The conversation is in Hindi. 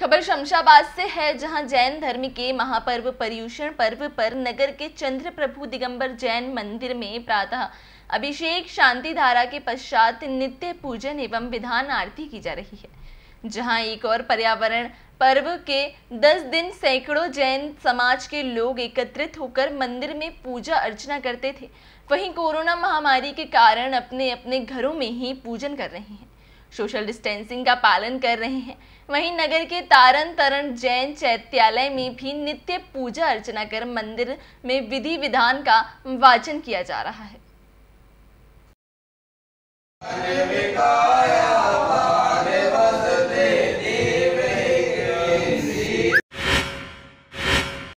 खबर शमशाबाद से है जहां जैन धर्म के महापर्व पर्यूषण पर्व पर नगर के चंद्र प्रभु दिगंबर जैन मंदिर में प्रातः अभिषेक शांति धारा के पश्चात नित्य पूजन एवं विधान आरती की जा रही है जहां एक और पर्यावरण पर्व के दस दिन सैकड़ों जैन समाज के लोग एकत्रित होकर मंदिर में पूजा अर्चना करते थे वहीं कोरोना महामारी के कारण अपने अपने घरों में ही पूजन कर रहे हैं सोशल डिस्टेंसिंग का पालन कर रहे हैं वहीं नगर के तारण तरण जैन चैत्यालय में भी नित्य पूजा अर्चना कर मंदिर में विधि विधान का वाचन किया जा रहा है